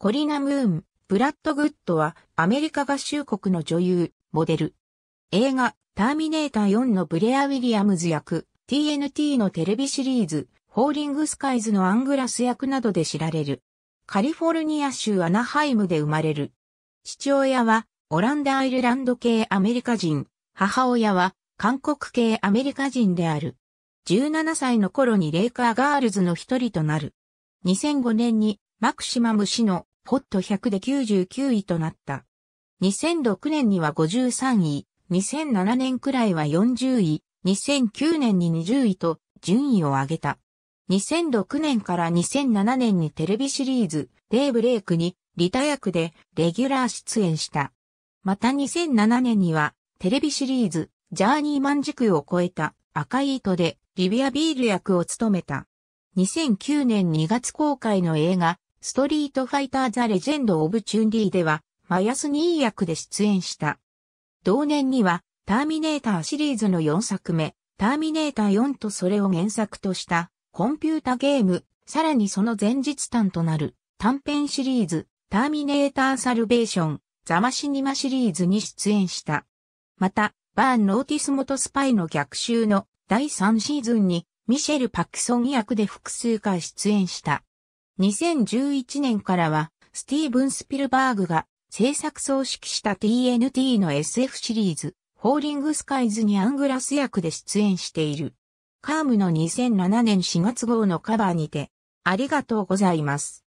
コリナ・ムーン、ブラッド・グッドはアメリカ合衆国の女優、モデル。映画、ターミネーター4のブレア・ウィリアムズ役、TNT のテレビシリーズ、ホーリングスカイズのアングラス役などで知られる。カリフォルニア州アナハイムで生まれる。父親は、オランダ・アイルランド系アメリカ人、母親は、韓国系アメリカ人である。17歳の頃にレイカーガールズの一人となる。2005年にマクシマム氏のホット100で99位となった。2006年には53位、2007年くらいは40位、2009年に20位と順位を上げた。2006年から2007年にテレビシリーズ、デイブレイクにリタ役でレギュラー出演した。また2007年にはテレビシリーズ、ジャーニーマン軸を超えた赤い糸でリビアビール役を務めた。2009年2月公開の映画、ストリートファイターザ・レジェンド・オブ・チュンリーでは、マヤスニー役で出演した。同年には、ターミネーターシリーズの4作目、ターミネーター4とそれを原作とした、コンピュータゲーム、さらにその前日短となる、短編シリーズ、ターミネーター・サルベーション、ザマシニマシリーズに出演した。また、バーン・ノーティス元スパイの逆襲の第3シーズンに、ミシェル・パクソン役で複数回出演した。2011年からは、スティーブン・スピルバーグが制作総指揮した TNT の SF シリーズ、ホーリングスカイズにアングラス役で出演している。カームの2007年4月号のカバーにて、ありがとうございます。